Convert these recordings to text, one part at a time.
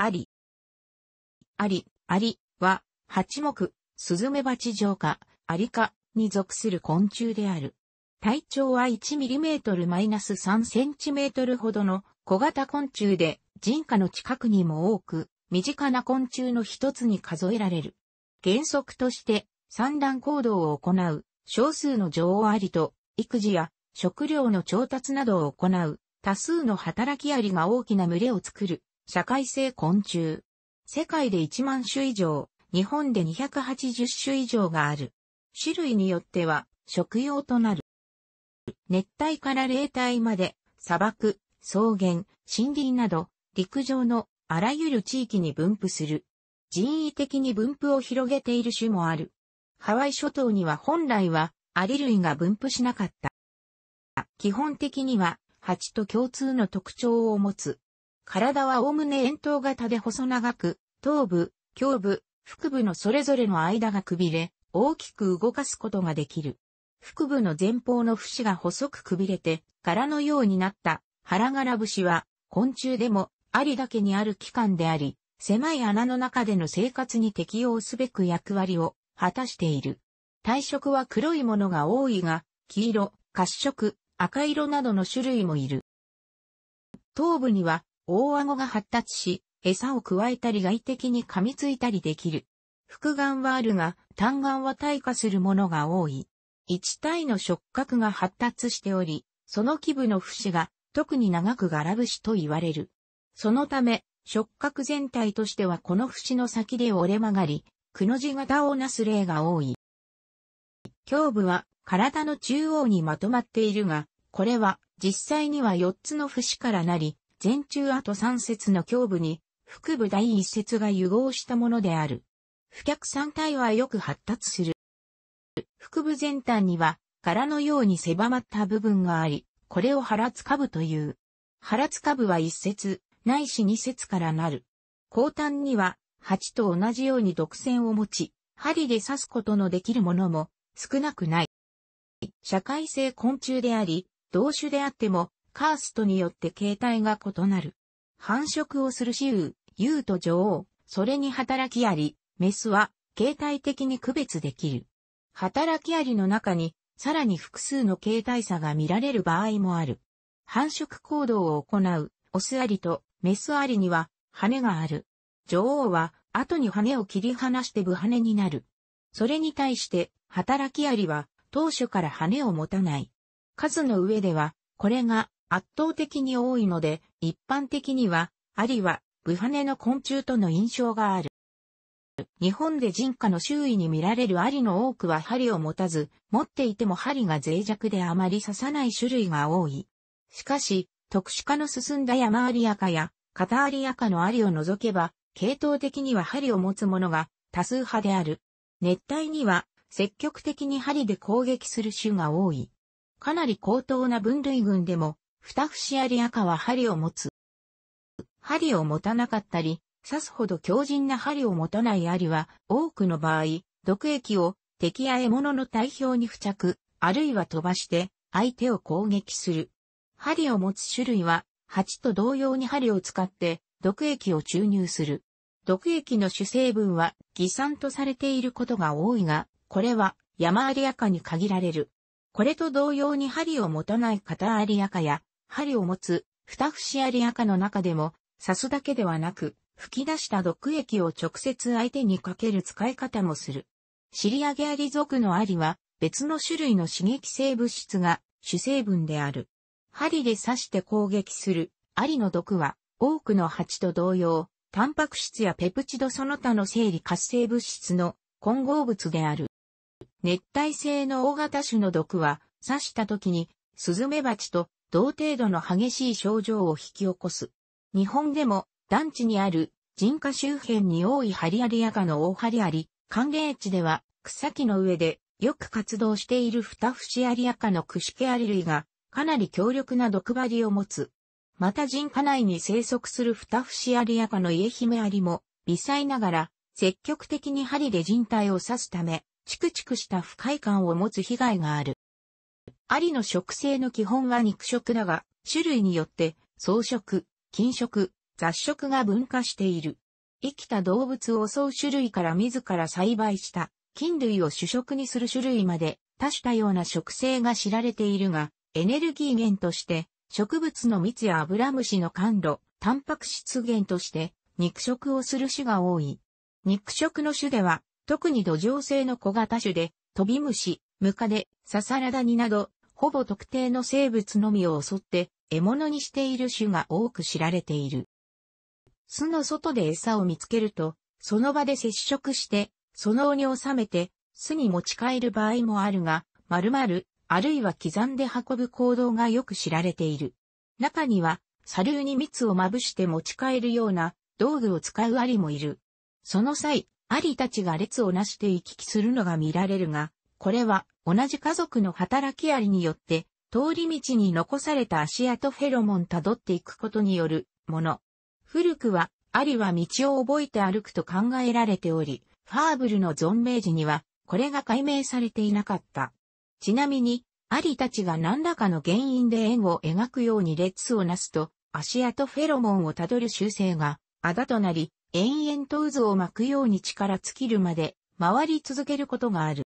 あり。あり、ありは、八目、スズメバチ上科、アリ科に属する昆虫である。体長は 1mm-3cm ほどの小型昆虫で人家の近くにも多く身近な昆虫の一つに数えられる。原則として産卵行動を行う少数の女王アリと育児や食料の調達などを行う多数の働きアリが大きな群れを作る社会性昆虫。世界で1万種以上、日本で280種以上がある。種類によっては、食用となる。熱帯から冷帯まで、砂漠、草原、森林など、陸上のあらゆる地域に分布する。人為的に分布を広げている種もある。ハワイ諸島には本来はアリ類が分布しなかった。基本的には蜂と共通の特徴を持つ体はおおむね円筒型で細長く、頭部、胸部、腹部のそれぞれの間がくびれ、大きく動かすことができる。腹部の前方の節が細くくびれて、柄のようになった腹柄節は、昆虫でも、ありだけにある器官であり、狭い穴の中での生活に適応すべく役割を果たしている。体色は黒いものが多いが、黄色、褐色、赤色などの種類もいる。頭部には大顎が発達し、餌を加えたり外敵に噛みついたりできる。複眼はあるが、単眼は退化するものが多い。一体の触覚が発達しており、その基部の節が特に長く柄節と言われる。そのため、触覚全体としてはこの節の先で折れ曲がり、くの字型をなす例が多い。胸部は体の中央にまとまっているが、これは実際には4つの節からなり、全中あと節の胸部に、腹部第一節が融合したものである。不脚三体はよく発達する。腹部全端には、殻のように狭まった部分があり、これを腹つかぶという。腹つかぶは一節、ないし二節からなる。後端には、蜂と同じように毒線を持ち、針で刺すことのできるものも少なくない。社会性昆虫であり、同種であっても、カーストによって形態が異なる。繁殖をする雌雄、雄と女王、それに働きあり、メスは形態的に区別できる。働きありの中に、さらに複数の形態差が見られる場合もある。繁殖行動を行う、オスありとメスありには羽がある。女王は後に羽を切り離して部羽になる。それに対して働きありは当初から羽を持たない。数の上ではこれが圧倒的に多いので、一般的には、アリは、ブハネの昆虫との印象がある。日本で人家の周囲に見られるアリの多くは針を持たず、持っていても針が脆弱であまり刺さない種類が多い。しかし、特殊化の進んだ山アリアカや、片アリアカのアリを除けば、系統的には針を持つものが多数派である。熱帯には積極的に針で攻撃する種が多い。かなり高等な分類群でも二節あり赤は針を持つ。針を持たなかったり、刺すほど強靭な針を持たないアリは、多くの場合、毒液を敵や獲物の体表に付着、あるいは飛ばして、相手を攻撃する。針を持つ種類は、蜂と同様に針を使って、毒液を注入する。毒液の主成分は、偽酸とされていることが多いが、これは、山アリアカに限られる。これと同様に針を持たない片アリアカや、針を持つ、二節あり赤の中でも、刺すだけではなく、吹き出した毒液を直接相手にかける使い方もする。尻上げアリ属のアリは、別の種類の刺激性物質が主成分である。針で刺して攻撃するアリの毒は、多くの蜂と同様、タンパク質やペプチドその他の生理活性物質の混合物である。熱帯性の大型種の毒は、刺した時に、スズメバチと同程度の激しい症状を引き起こす。日本でも団地にある人家周辺に多いハリアリアカの大ハリアリ、寒冷地では草木の上でよく活動しているフタフシアリアカのクシケアリ類がかなり強力な毒針を持つ。また人家内に生息するフタフシアリアカのイエヒメアリも微細ながら積極的に針で人体を刺すため、チクチクした不快感を持つ被害がある。アリの食性の基本は肉食だが、種類によって、草食、菌食、雑食が分化している。生きた動物を襲う種類から自ら栽培した、菌類を主食にする種類まで、多種多様な食性が知られているが、エネルギー源として、植物の蜜やアブラムシの甘露、タンパク質源として、肉食をする種が多い。肉食の種では、特に土壌性の小型種で、トビムシ、ムカデ、ササラダニなど、ほぼ特定の生物のみを襲って獲物にしている種が多く知られている。巣の外で餌を見つけると、その場で接触して、その尾に収めて、巣に持ち帰る場合もあるが、丸々、あるいは刻んで運ぶ行動がよく知られている。中には、砂流に蜜をまぶして持ち帰るような道具を使うアリもいる。その際、アリたちが列をなして行き来するのが見られるが、これは同じ家族の働きありによって、通り道に残された足跡フェロモン辿っていくことによるもの。古くは、アリは道を覚えて歩くと考えられており、ファーブルの存命時には、これが解明されていなかった。ちなみに、アリたちが何らかの原因で円を描くように列をなすと、足跡フェロモンをたどる習性が、あだとなり、延々と渦を巻くように力尽きるまで、回り続けることがある。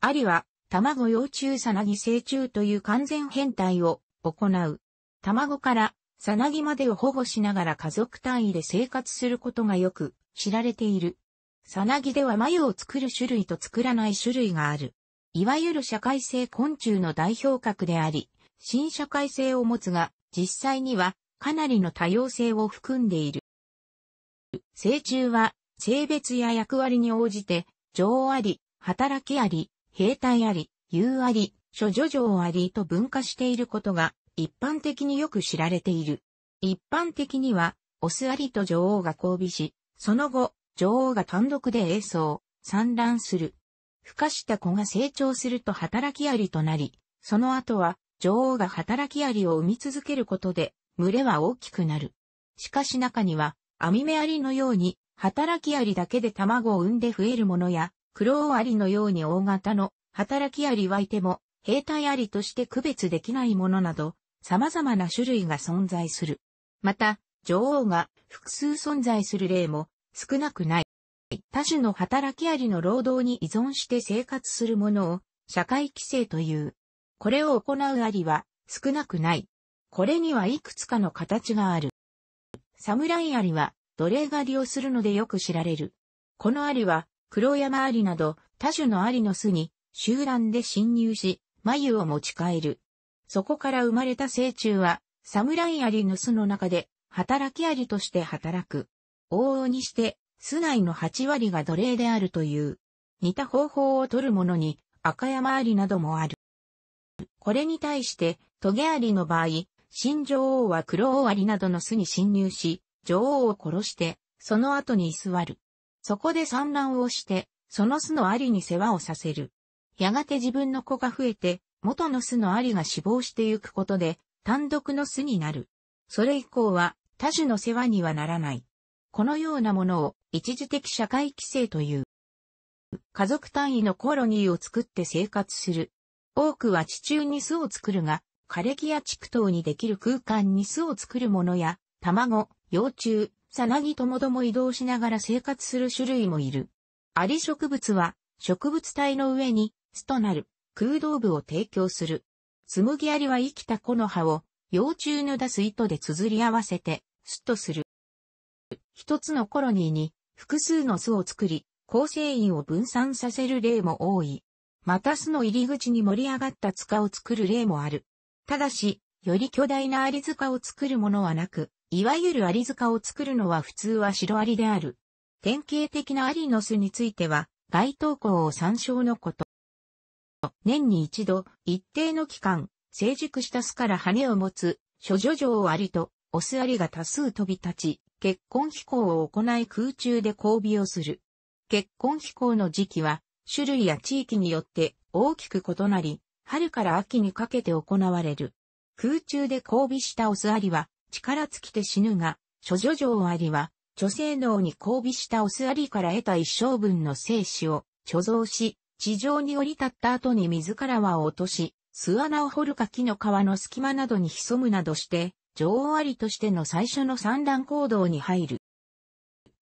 アリは、卵幼虫さな成虫という完全変態を行う。卵からさなまでを保護しながら家族単位で生活することがよく知られている。さなでは眉を作る種類と作らない種類がある。いわゆる社会性昆虫の代表格であり、新社会性を持つが、実際にはかなりの多様性を含んでいる。成虫は性別や役割に応じて、情あり、働きあり、兵隊あり、有あり、諸女城ありと分化していることが一般的によく知られている。一般的には、オスありと女王が交尾し、その後、女王が単独で栄走、産卵する。孵化した子が成長すると働きアリとなり、その後は女王が働きアリを産み続けることで、群れは大きくなる。しかし中には、網目アリのように、働きアリだけで卵を産んで増えるものや、クロウアリのように大型の働きアリはいても、兵隊アリとして区別できないものなど、様々な種類が存在する。また、女王が複数存在する例も少なくない。多種の働きアリの労働に依存して生活するものを社会規制という。これを行うアリは少なくない。これにはいくつかの形がある。サムライアリは奴隷狩りをするのでよく知られる。このアリは黒山アリなど多種のアリの巣に集団で侵入し、眉を持ち帰る。そこから生まれた成虫は、侍アリの巣の中で、働きアリとして働く。往々にして、巣内の8割が奴隷であるという。似た方法を取るものに、赤山アリなどもある。これに対して、トゲアリの場合、新女王は黒王アリなどの巣に侵入し、女王を殺して、その後に居座る。そこで産卵をして、その巣のアリに世話をさせる。やがて自分の子が増えて、元の巣のアリが死亡してゆくことで、単独の巣になる。それ以降は、他種の世話にはならない。このようなものを、一時的社会規制という。家族単位のコロニーを作って生活する。多くは地中に巣を作るが、枯れ木や畜刀にできる空間に巣を作るものや、卵、幼虫、さなぎともども移動しながら生活する種類もいる。アリ植物は、植物体の上に、巣となる、空洞部を提供する。つむぎアリは生きた木の葉を、幼虫の出す糸で綴り合わせて、巣とする。一つのコロニーに、複数の巣を作り、構成員を分散させる例も多い。また巣の入り口に盛り上がった塚を作る例もある。ただし、より巨大なアリ塚を作るものはなく、いわゆるアリ塚を作るのは普通は白アリである。典型的なアリの巣については、該当校を参照のこと。年に一度、一定の期間、成熟した巣から羽を持つ、諸女上アリと、オスアリが多数飛び立ち、結婚飛行を行い空中で交尾をする。結婚飛行の時期は、種類や地域によって大きく異なり、春から秋にかけて行われる。空中で交尾したオスアリは、力尽きて死ぬが、諸女女アリは、女性脳に交尾したオスアリから得た一生分の精子を貯蔵し、地上に降り立った後に自らは落とし、巣穴を掘るか木の皮の隙間などに潜むなどして、女王アリとしての最初の産卵行動に入る。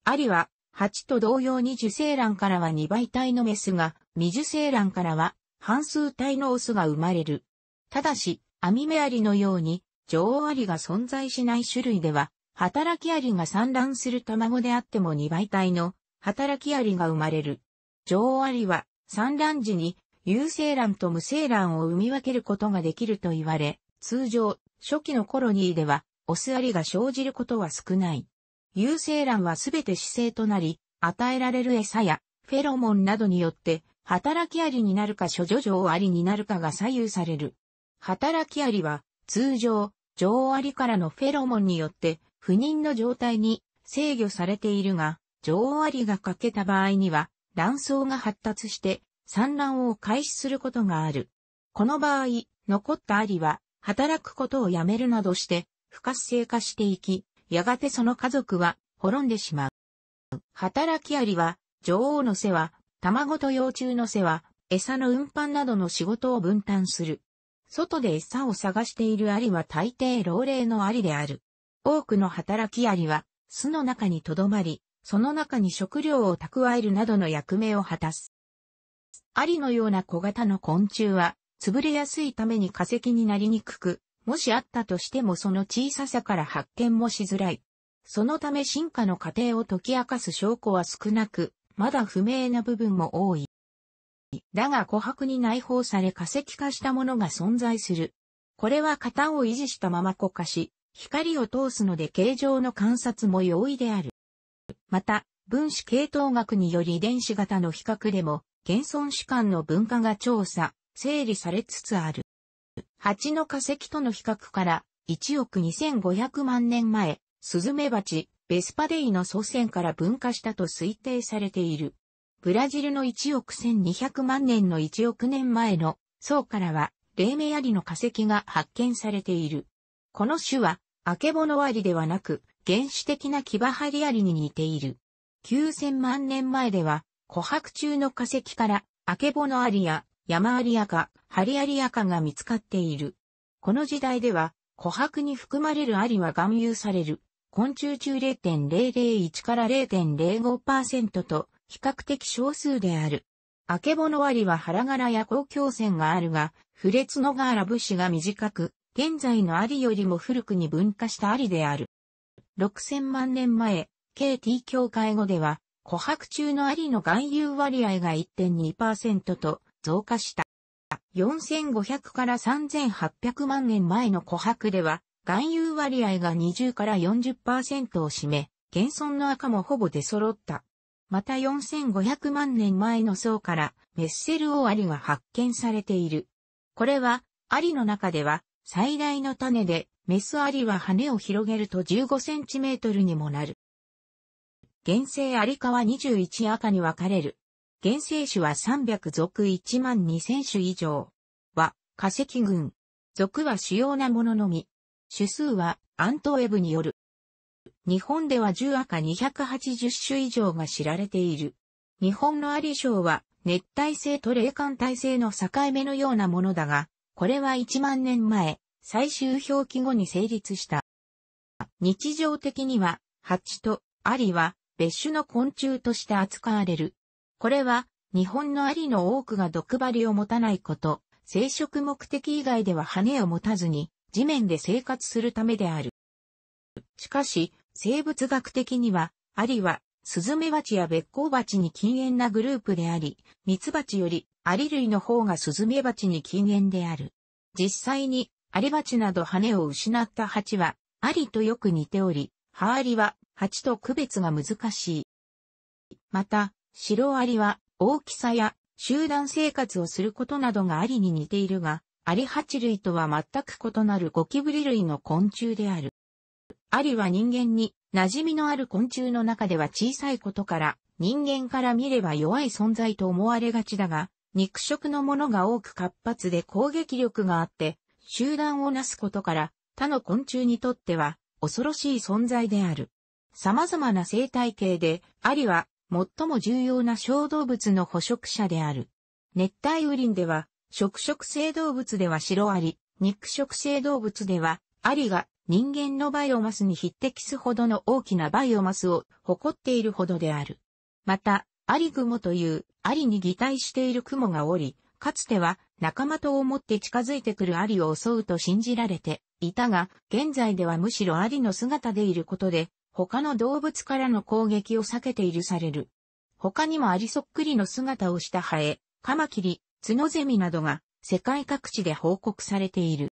アリは、蜂と同様に受精卵からは2倍体のメスが、未受精卵からは半数体のオスが生まれる。ただし、アミメアリのように、女王アリが存在しない種類では、働きアリが産卵する卵であっても2倍体の働きアリが生まれる。女王アリは産卵時に有精卵と無精卵を産み分けることができると言われ、通常、初期のコロニーでは、オスアリが生じることは少ない。有精卵はすべて姿勢となり、与えられる餌やフェロモンなどによって、働きアリになるか諸女女王アリになるかが左右される。働きアリは、通常、女王アリからのフェロモンによって不妊の状態に制御されているが、女王アリが欠けた場合には卵巣が発達して産卵を開始することがある。この場合、残ったアリは働くことをやめるなどして不活性化していき、やがてその家族は滅んでしまう。働きアリは女王の世話、卵と幼虫の世話、餌の運搬などの仕事を分担する。外で餌を探しているアリは大抵老齢のアリである。多くの働きアリは巣の中に留まり、その中に食料を蓄えるなどの役目を果たす。アリのような小型の昆虫は、潰れやすいために化石になりにくく、もしあったとしてもその小ささから発見もしづらい。そのため進化の過程を解き明かす証拠は少なく、まだ不明な部分も多い。だが琥珀に内包され化石化したものが存在する。これは型を維持したまま固化し、光を通すので形状の観察も容易である。また、分子系統学により遺伝子型の比較でも、現存主観の分化が調査、整理されつつある。蜂の化石との比較から、1億2500万年前、スズメバチ、ベスパデイの祖先から分化したと推定されている。ブラジルの1億1200万年の1億年前の層からは、黎明アリの化石が発見されている。この種は、アケボノアリではなく、原始的なキバハリアリに似ている。9000万年前では、琥珀中の化石から、アケボノアリや、ヤマアリアカ、ハリアリアカが見つかっている。この時代では、琥珀に含まれるアリは含有される。昆虫中0.001から0.05%と比較的少数である。アケボノアリは腹柄や公共線があるが、フレツノガーラ武士が短く、現在のアリよりも古くに分化したアリである。6000万年前、KT 協会後では、琥珀中のアリの含有割合が1.2%と増加した。4500から3800万年前の琥珀では、含有割合が20から40%を占め、現存の赤もほぼ出揃った。また4500万年前の層からメッセルオアリが発見されている。これは、アリの中では最大の種で、メスアリは羽を広げると15センチメートルにもなる。原生アリ科は21赤に分かれる。原生種は300属1万2000種以上。は、化石群。属は主要なもののみ。種数はアントウェブによる日本では10赤280種以上が知られている。日本のアリショウは熱帯性と冷寒帯性の境目のようなものだが、これは1万年前、最終表記後に成立した。日常的には、ハチとアリは別種の昆虫として扱われる。これは、日本のアリの多くが毒針を持たないこと、生殖目的以外では羽を持たずに、地面で生活するためである。しかし、生物学的には、アリは、スズメバチやベッコウバチに禁煙なグループであり、ミツバチよりアリ類の方がスズメバチに禁煙である。実際に、アリバチなど羽を失った蜂は、アリとよく似ており、ハアリは蜂と区別が難しい。また、シロアリは大きさや集団生活をすることなどがアリに似ているが、アリハチ類とは全く異なるゴキブリ類の昆虫である。アリは人間に馴染みのある昆虫の中では小さいことから、人間から見れば弱い存在と思われがちだが、肉食のものが多く活発で攻撃力があって、集団をなすことから、他の昆虫にとっては恐ろしい存在である。様々な生態系で、アリは最も重要な小動物の捕食者である。熱帯雨林では、食食性動物ではシロアリ、肉食性動物では、アリが人間のバイオマスに匹敵すほどの大きなバイオマスを誇っているほどである。また、アリ雲というアリに擬態している雲がおり、かつては仲間と思って近づいてくるアリを襲うと信じられていたが、現在ではむしろアリの姿でいることで、他の動物からの攻撃を避けているされる。他にもアリそっくりの姿をしたハエ、カマキリ、ツノゼミなどが世界各地で報告されている。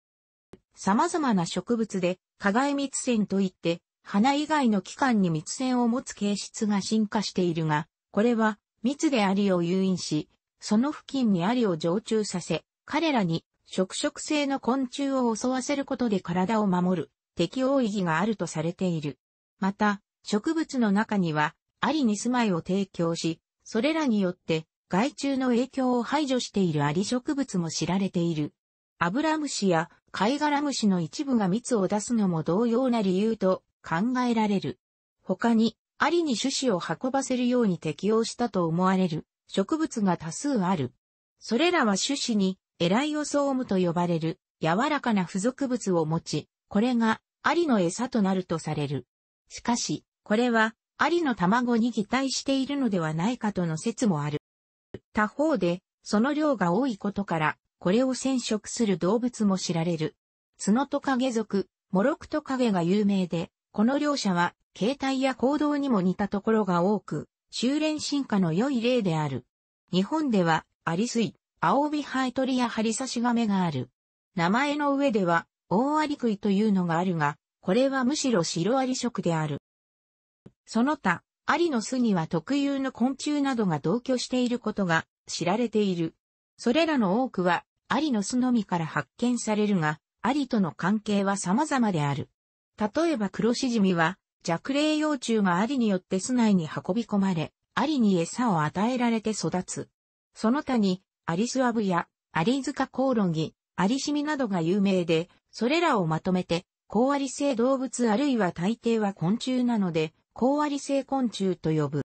様々な植物で加害密線といって、花以外の器官に密線を持つ形質が進化しているが、これは密でアリを誘引し、その付近にアリを常駐させ、彼らに食食性の昆虫を襲わせることで体を守る適応意義があるとされている。また、植物の中には、アリに住まいを提供し、それらによって害虫の影響を排除しているアリ植物も知られている。アブラムシや貝殻虫の一部が蜜を出すのも同様な理由と考えられる。他に、アリに種子を運ばせるように適応したと思われる植物が多数ある。それらは種子にエライオソームと呼ばれる柔らかな付属物を持ち、これがアリの餌となるとされる。しかし、これはアリの卵に擬態しているのではないかとの説もある。他方で、その量が多いことから、これを染色する動物も知られる。角トカゲ族、モロクトカゲが有名で、この両者は形態や行動にも似たところが多く、修練進化の良い例である。日本では、アリスイ、アオビハエトリやハリサシガメがある。名前の上では、オオアリクイというのがあるが、これはむしろシロアリ食である。その他、アリの巣には特有の昆虫などが同居していることが知られている。それらの多くはアリの巣のみから発見されるが、アリとの関係は様々である。例えば黒シジミは、弱霊幼虫がアリによって巣内に運び込まれ、アリに餌を与えられて育つ。その他に、アリスワブや、アリズカコオロギ、アリシミなどが有名で、それらをまとめて、高アリ性動物あるいは大抵は昆虫なので、高アリ性昆虫と呼ぶ。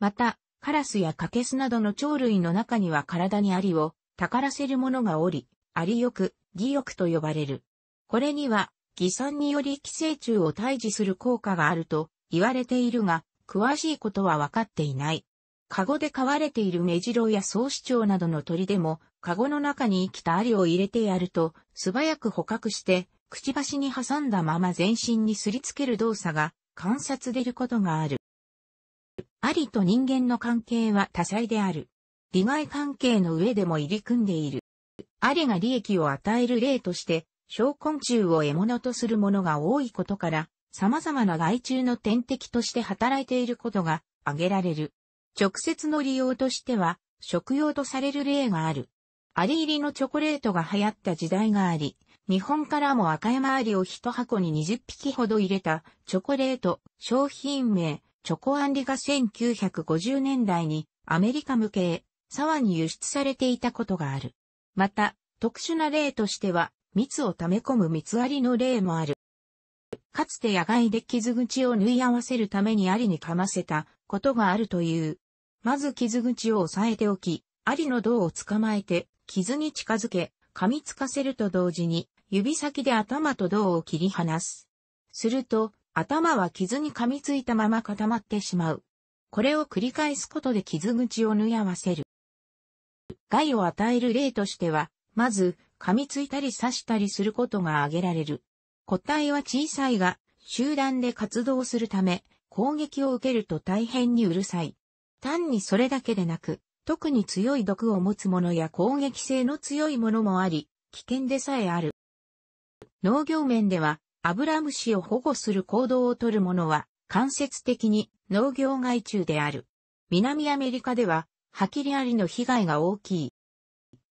また、カラスやカケスなどの鳥類の中には体にアリをたからせる者がおり、ありよく、義欲と呼ばれる。これには、偽産により寄生虫を退治する効果があると言われているが、詳しいことは分かっていない。カゴで飼われているメジロや総市長などの鳥でも、カゴの中に生きたアリを入れてやると、素早く捕獲して、くちばしに挟んだまま全身にすりつける動作が観察でることがある。アリと人間の関係は多彩である。利害関係の上でも入り組んでいる。アレが利益を与える例として、小昆虫を獲物とするものが多いことから、様々な害虫の天敵として働いていることが挙げられる。直接の利用としては、食用とされる例がある。アリ入りのチョコレートが流行った時代があり、日本からも赤山アリを一箱に20匹ほど入れたチョコレート商品名チョコアンリが1950年代にアメリカ向けへ沢に輸出されていたことがある。また、特殊な例としては、蜜を溜め込む蜜ありの例もある。かつて野外で傷口を縫い合わせるためにアリに噛ませたことがあるという。まず傷口を押さえておき、アリの胴を捕まえて、傷に近づけ、噛みつかせると同時に、指先で頭と胴を切り離す。すると、頭は傷に噛みついたまま固まってしまう。これを繰り返すことで傷口を縫い合わせる。害を与える例としては、まず、噛みついたり刺したりすることが挙げられる。個体は小さいが、集団で活動するため、攻撃を受けると大変にうるさい。単にそれだけでなく、特に強い毒を持つものや攻撃性の強いものもあり、危険でさえある。農業面では、アブラムシを保護する行動をとるものは、間接的に農業害虫である。南アメリカでは、はきりありの被害が大きい。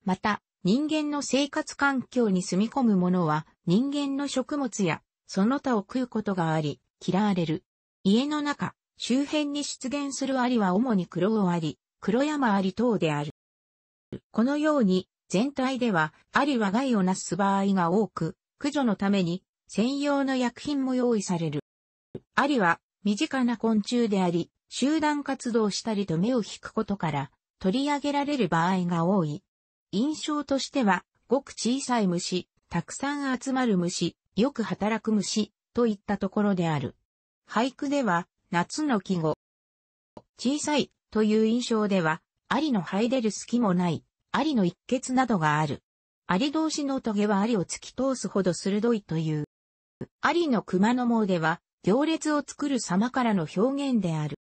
また、人間の生活環境に住み込むものは、人間の食物や、その他を食うことがあり、嫌われる。家の中、周辺に出現するアリは主に黒尾アリ、黒山アリ等である。このように、全体では、アリは害をなす場合が多く、駆除のために、専用の薬品も用意される。アリは、身近な昆虫であり、集団活動したりと目を引くことから取り上げられる場合が多い。印象としては、ごく小さい虫、たくさん集まる虫、よく働く虫、といったところである。俳句では、夏の季語。小さい、という印象では、ありの這出る隙もない、ありの一血などがある。あり同士のトゲはありを突き通すほど鋭いという。ありの熊の毛では、行列を作る様からの表現である。